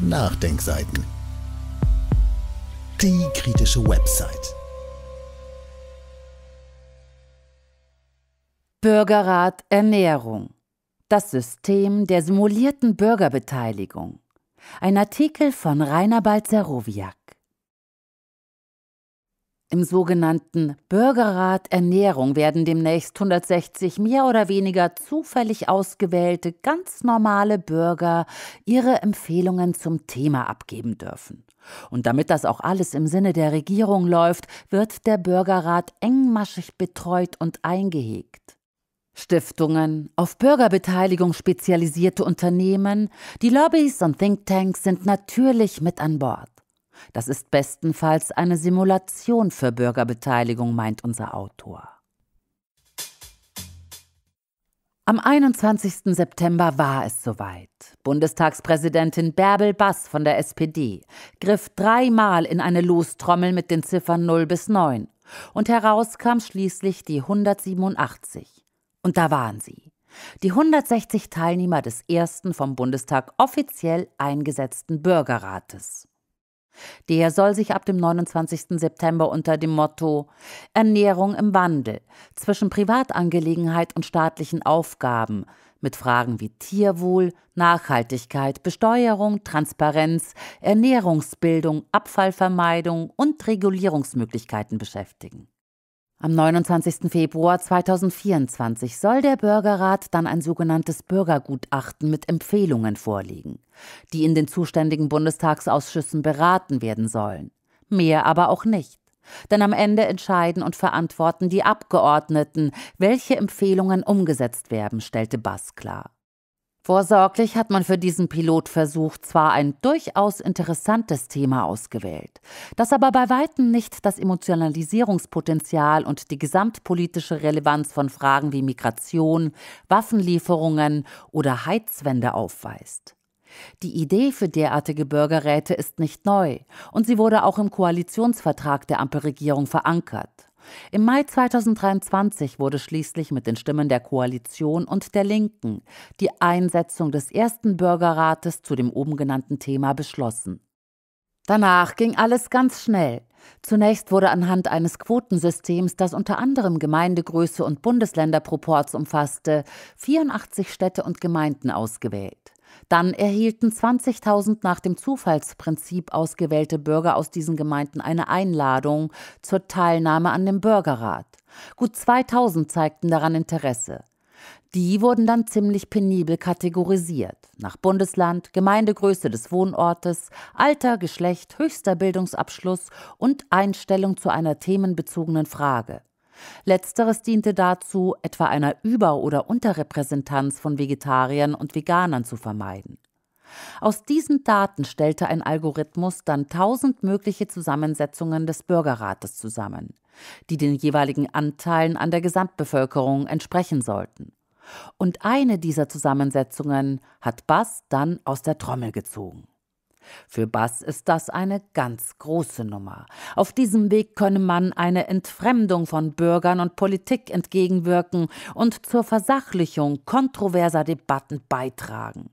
Nachdenkseiten. Die kritische Website. Bürgerrat Ernährung. Das System der simulierten Bürgerbeteiligung. Ein Artikel von Rainer Balzerowiak. Im sogenannten Bürgerrat Ernährung werden demnächst 160 mehr oder weniger zufällig ausgewählte, ganz normale Bürger ihre Empfehlungen zum Thema abgeben dürfen. Und damit das auch alles im Sinne der Regierung läuft, wird der Bürgerrat engmaschig betreut und eingehegt. Stiftungen, auf Bürgerbeteiligung spezialisierte Unternehmen, die Lobbys und Thinktanks sind natürlich mit an Bord. Das ist bestenfalls eine Simulation für Bürgerbeteiligung, meint unser Autor. Am 21. September war es soweit. Bundestagspräsidentin Bärbel Bass von der SPD griff dreimal in eine Lostrommel mit den Ziffern 0 bis 9 und heraus kam schließlich die 187. Und da waren sie. Die 160 Teilnehmer des ersten vom Bundestag offiziell eingesetzten Bürgerrates. Der soll sich ab dem 29. September unter dem Motto Ernährung im Wandel zwischen Privatangelegenheit und staatlichen Aufgaben mit Fragen wie Tierwohl, Nachhaltigkeit, Besteuerung, Transparenz, Ernährungsbildung, Abfallvermeidung und Regulierungsmöglichkeiten beschäftigen. Am 29. Februar 2024 soll der Bürgerrat dann ein sogenanntes Bürgergutachten mit Empfehlungen vorlegen, die in den zuständigen Bundestagsausschüssen beraten werden sollen. Mehr aber auch nicht. Denn am Ende entscheiden und verantworten die Abgeordneten, welche Empfehlungen umgesetzt werden, stellte Bass klar. Vorsorglich hat man für diesen Pilotversuch zwar ein durchaus interessantes Thema ausgewählt, das aber bei weitem nicht das Emotionalisierungspotenzial und die gesamtpolitische Relevanz von Fragen wie Migration, Waffenlieferungen oder Heizwende aufweist. Die Idee für derartige Bürgerräte ist nicht neu und sie wurde auch im Koalitionsvertrag der Ampelregierung verankert. Im Mai 2023 wurde schließlich mit den Stimmen der Koalition und der Linken die Einsetzung des ersten Bürgerrates zu dem oben genannten Thema beschlossen. Danach ging alles ganz schnell. Zunächst wurde anhand eines Quotensystems, das unter anderem Gemeindegröße und Bundesländerproports umfasste, 84 Städte und Gemeinden ausgewählt. Dann erhielten 20.000 nach dem Zufallsprinzip ausgewählte Bürger aus diesen Gemeinden eine Einladung zur Teilnahme an dem Bürgerrat. Gut 2000 zeigten daran Interesse. Die wurden dann ziemlich penibel kategorisiert. Nach Bundesland, Gemeindegröße des Wohnortes, Alter, Geschlecht, höchster Bildungsabschluss und Einstellung zu einer themenbezogenen Frage. Letzteres diente dazu, etwa einer Über- oder Unterrepräsentanz von Vegetariern und Veganern zu vermeiden. Aus diesen Daten stellte ein Algorithmus dann tausend mögliche Zusammensetzungen des Bürgerrates zusammen, die den jeweiligen Anteilen an der Gesamtbevölkerung entsprechen sollten. Und eine dieser Zusammensetzungen hat Bass dann aus der Trommel gezogen. Für Bass ist das eine ganz große Nummer. Auf diesem Weg könne man eine Entfremdung von Bürgern und Politik entgegenwirken und zur Versachlichung kontroverser Debatten beitragen.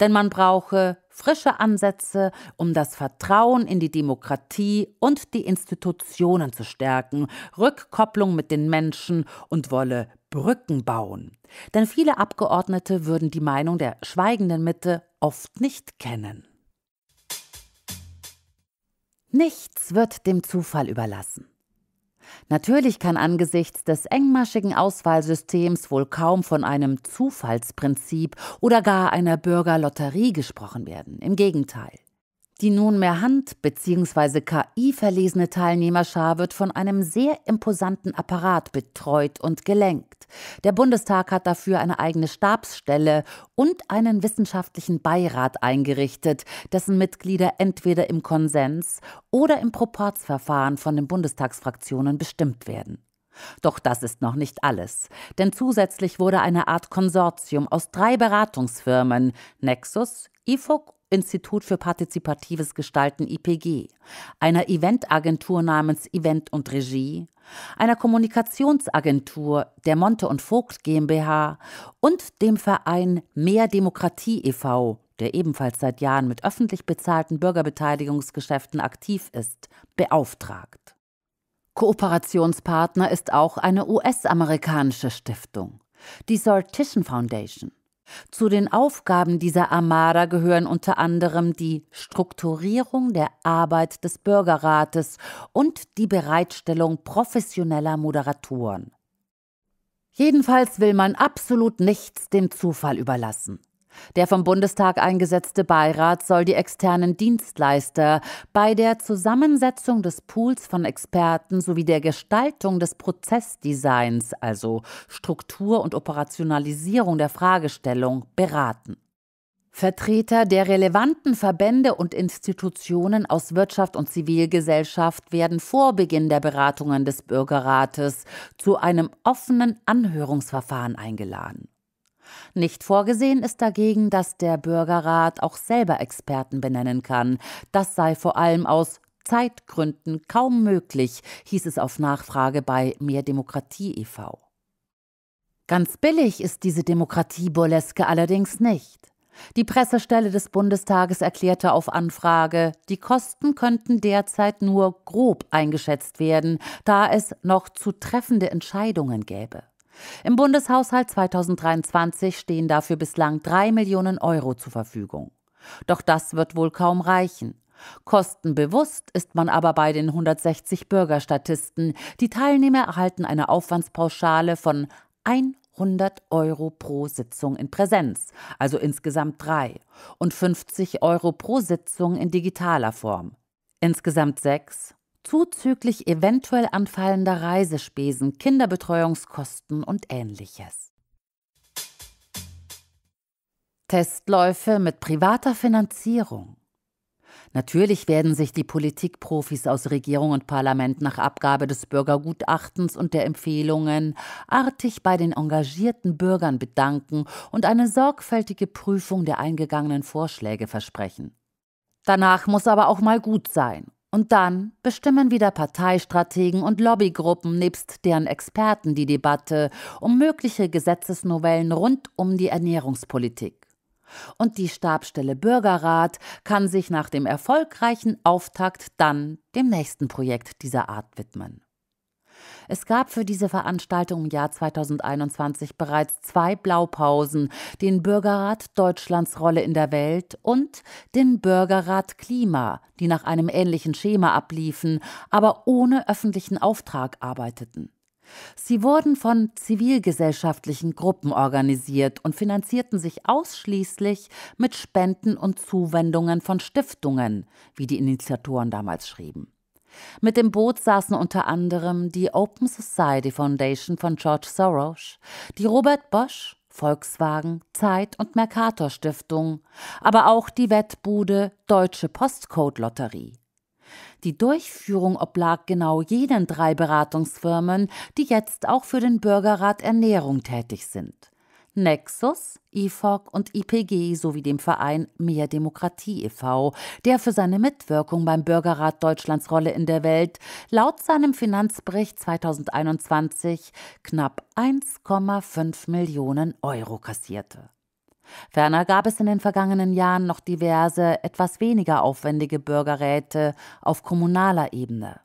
Denn man brauche frische Ansätze, um das Vertrauen in die Demokratie und die Institutionen zu stärken, Rückkopplung mit den Menschen und wolle Brücken bauen. Denn viele Abgeordnete würden die Meinung der schweigenden Mitte oft nicht kennen. Nichts wird dem Zufall überlassen. Natürlich kann angesichts des engmaschigen Auswahlsystems wohl kaum von einem Zufallsprinzip oder gar einer Bürgerlotterie gesprochen werden. Im Gegenteil. Die nunmehr Hand- bzw. KI-verlesene Teilnehmerschar wird von einem sehr imposanten Apparat betreut und gelenkt. Der Bundestag hat dafür eine eigene Stabsstelle und einen wissenschaftlichen Beirat eingerichtet, dessen Mitglieder entweder im Konsens oder im Proporzverfahren von den Bundestagsfraktionen bestimmt werden. Doch das ist noch nicht alles, denn zusätzlich wurde eine Art Konsortium aus drei Beratungsfirmen Nexus, IFOG Institut für partizipatives Gestalten IPG, einer Eventagentur namens Event und Regie, einer Kommunikationsagentur der Monte und Vogt GmbH und dem Verein Mehr Demokratie e.V., der ebenfalls seit Jahren mit öffentlich bezahlten Bürgerbeteiligungsgeschäften aktiv ist, beauftragt. Kooperationspartner ist auch eine US-amerikanische Stiftung, die Sortition Foundation. Zu den Aufgaben dieser Armada gehören unter anderem die Strukturierung der Arbeit des Bürgerrates und die Bereitstellung professioneller Moderatoren. Jedenfalls will man absolut nichts dem Zufall überlassen. Der vom Bundestag eingesetzte Beirat soll die externen Dienstleister bei der Zusammensetzung des Pools von Experten sowie der Gestaltung des Prozessdesigns, also Struktur und Operationalisierung der Fragestellung, beraten. Vertreter der relevanten Verbände und Institutionen aus Wirtschaft und Zivilgesellschaft werden vor Beginn der Beratungen des Bürgerrates zu einem offenen Anhörungsverfahren eingeladen. Nicht vorgesehen ist dagegen, dass der Bürgerrat auch selber Experten benennen kann. Das sei vor allem aus Zeitgründen kaum möglich, hieß es auf Nachfrage bei Mehr Demokratie e.V. Ganz billig ist diese Demokratieburleske allerdings nicht. Die Pressestelle des Bundestages erklärte auf Anfrage, die Kosten könnten derzeit nur grob eingeschätzt werden, da es noch zu treffende Entscheidungen gäbe. Im Bundeshaushalt 2023 stehen dafür bislang 3 Millionen Euro zur Verfügung. Doch das wird wohl kaum reichen. Kostenbewusst ist man aber bei den 160 Bürgerstatisten. Die Teilnehmer erhalten eine Aufwandspauschale von 100 Euro pro Sitzung in Präsenz, also insgesamt drei, und 50 Euro pro Sitzung in digitaler Form, insgesamt sechs zuzüglich eventuell anfallender Reisespesen, Kinderbetreuungskosten und ähnliches. Testläufe mit privater Finanzierung. Natürlich werden sich die Politikprofis aus Regierung und Parlament nach Abgabe des Bürgergutachtens und der Empfehlungen artig bei den engagierten Bürgern bedanken und eine sorgfältige Prüfung der eingegangenen Vorschläge versprechen. Danach muss aber auch mal gut sein und dann bestimmen wieder Parteistrategen und Lobbygruppen nebst deren Experten die Debatte um mögliche Gesetzesnovellen rund um die Ernährungspolitik. Und die Stabstelle Bürgerrat kann sich nach dem erfolgreichen Auftakt dann dem nächsten Projekt dieser Art widmen. Es gab für diese Veranstaltung im Jahr 2021 bereits zwei Blaupausen, den Bürgerrat Deutschlands Rolle in der Welt und den Bürgerrat Klima, die nach einem ähnlichen Schema abliefen, aber ohne öffentlichen Auftrag arbeiteten. Sie wurden von zivilgesellschaftlichen Gruppen organisiert und finanzierten sich ausschließlich mit Spenden und Zuwendungen von Stiftungen, wie die Initiatoren damals schrieben. Mit dem Boot saßen unter anderem die Open Society Foundation von George Soros, die Robert Bosch, Volkswagen, Zeit und Mercator Stiftung, aber auch die Wettbude Deutsche Postcode Lotterie. Die Durchführung oblag genau jenen drei Beratungsfirmen, die jetzt auch für den Bürgerrat Ernährung tätig sind. Nexus, IFOG e und IPG sowie dem Verein Mehr Demokratie e.V., der für seine Mitwirkung beim Bürgerrat Deutschlands Rolle in der Welt laut seinem Finanzbericht 2021 knapp 1,5 Millionen Euro kassierte. Ferner gab es in den vergangenen Jahren noch diverse, etwas weniger aufwendige Bürgerräte auf kommunaler Ebene.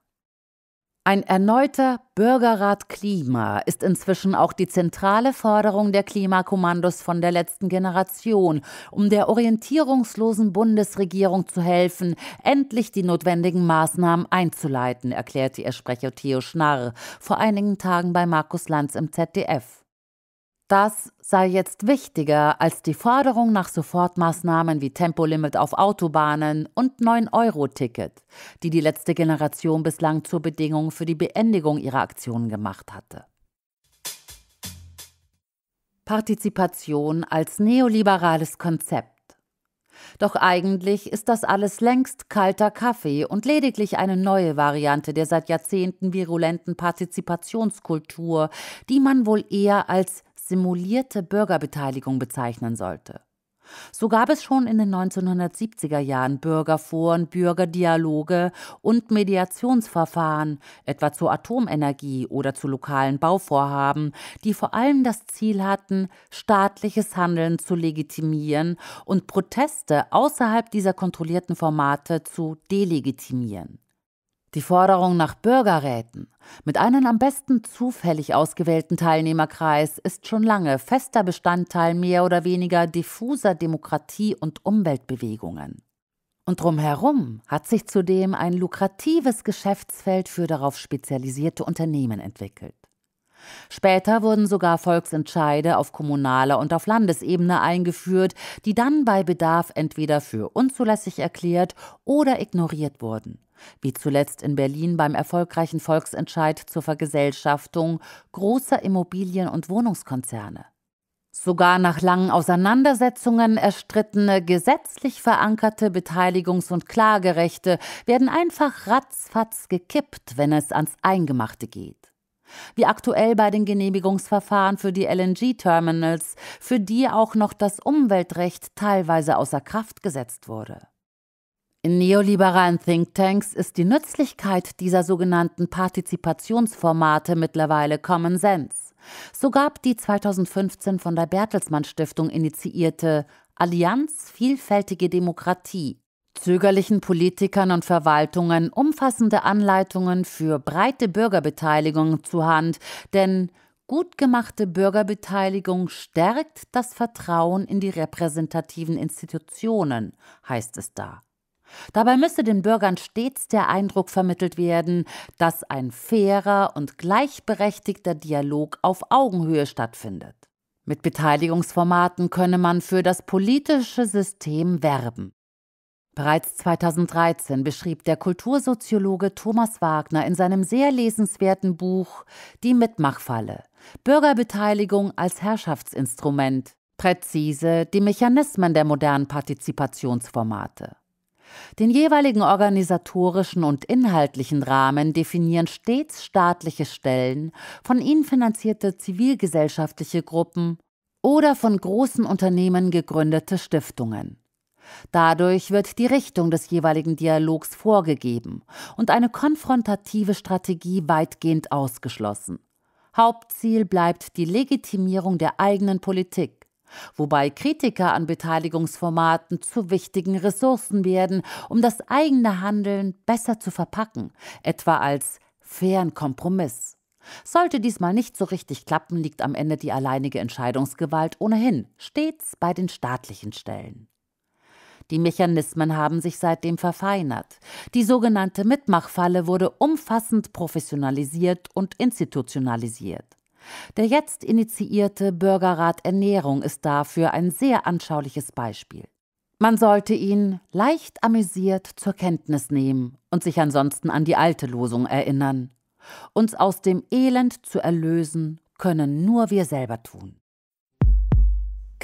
Ein erneuter Bürgerrat Klima ist inzwischen auch die zentrale Forderung der Klimakommandos von der letzten Generation, um der orientierungslosen Bundesregierung zu helfen, endlich die notwendigen Maßnahmen einzuleiten, erklärte ihr Sprecher Theo Schnarr vor einigen Tagen bei Markus Lanz im ZDF. Das sei jetzt wichtiger als die Forderung nach Sofortmaßnahmen wie Tempolimit auf Autobahnen und 9-Euro-Ticket, die die letzte Generation bislang zur Bedingung für die Beendigung ihrer Aktionen gemacht hatte. Partizipation als neoliberales Konzept. Doch eigentlich ist das alles längst kalter Kaffee und lediglich eine neue Variante der seit Jahrzehnten virulenten Partizipationskultur, die man wohl eher als simulierte Bürgerbeteiligung bezeichnen sollte. So gab es schon in den 1970er Jahren Bürgerforen, Bürgerdialoge und Mediationsverfahren, etwa zur Atomenergie oder zu lokalen Bauvorhaben, die vor allem das Ziel hatten, staatliches Handeln zu legitimieren und Proteste außerhalb dieser kontrollierten Formate zu delegitimieren. Die Forderung nach Bürgerräten mit einem am besten zufällig ausgewählten Teilnehmerkreis ist schon lange fester Bestandteil mehr oder weniger diffuser Demokratie und Umweltbewegungen. Und drumherum hat sich zudem ein lukratives Geschäftsfeld für darauf spezialisierte Unternehmen entwickelt. Später wurden sogar Volksentscheide auf kommunaler und auf Landesebene eingeführt, die dann bei Bedarf entweder für unzulässig erklärt oder ignoriert wurden. Wie zuletzt in Berlin beim erfolgreichen Volksentscheid zur Vergesellschaftung großer Immobilien- und Wohnungskonzerne. Sogar nach langen Auseinandersetzungen erstrittene, gesetzlich verankerte Beteiligungs- und Klagerechte werden einfach ratzfatz gekippt, wenn es ans Eingemachte geht wie aktuell bei den Genehmigungsverfahren für die LNG-Terminals, für die auch noch das Umweltrecht teilweise außer Kraft gesetzt wurde. In neoliberalen Thinktanks ist die Nützlichkeit dieser sogenannten Partizipationsformate mittlerweile Common Sense. So gab die 2015 von der Bertelsmann Stiftung initiierte Allianz Vielfältige Demokratie zögerlichen Politikern und Verwaltungen umfassende Anleitungen für breite Bürgerbeteiligung zur Hand, denn gut gemachte Bürgerbeteiligung stärkt das Vertrauen in die repräsentativen Institutionen, heißt es da. Dabei müsse den Bürgern stets der Eindruck vermittelt werden, dass ein fairer und gleichberechtigter Dialog auf Augenhöhe stattfindet. Mit Beteiligungsformaten könne man für das politische System werben. Bereits 2013 beschrieb der Kultursoziologe Thomas Wagner in seinem sehr lesenswerten Buch Die Mitmachfalle Bürgerbeteiligung als Herrschaftsinstrument präzise die Mechanismen der modernen Partizipationsformate. Den jeweiligen organisatorischen und inhaltlichen Rahmen definieren stets staatliche Stellen, von ihnen finanzierte zivilgesellschaftliche Gruppen oder von großen Unternehmen gegründete Stiftungen. Dadurch wird die Richtung des jeweiligen Dialogs vorgegeben und eine konfrontative Strategie weitgehend ausgeschlossen. Hauptziel bleibt die Legitimierung der eigenen Politik, wobei Kritiker an Beteiligungsformaten zu wichtigen Ressourcen werden, um das eigene Handeln besser zu verpacken, etwa als fairen Kompromiss. Sollte diesmal nicht so richtig klappen, liegt am Ende die alleinige Entscheidungsgewalt ohnehin stets bei den staatlichen Stellen. Die Mechanismen haben sich seitdem verfeinert. Die sogenannte Mitmachfalle wurde umfassend professionalisiert und institutionalisiert. Der jetzt initiierte Bürgerrat Ernährung ist dafür ein sehr anschauliches Beispiel. Man sollte ihn leicht amüsiert zur Kenntnis nehmen und sich ansonsten an die alte Losung erinnern. Uns aus dem Elend zu erlösen, können nur wir selber tun.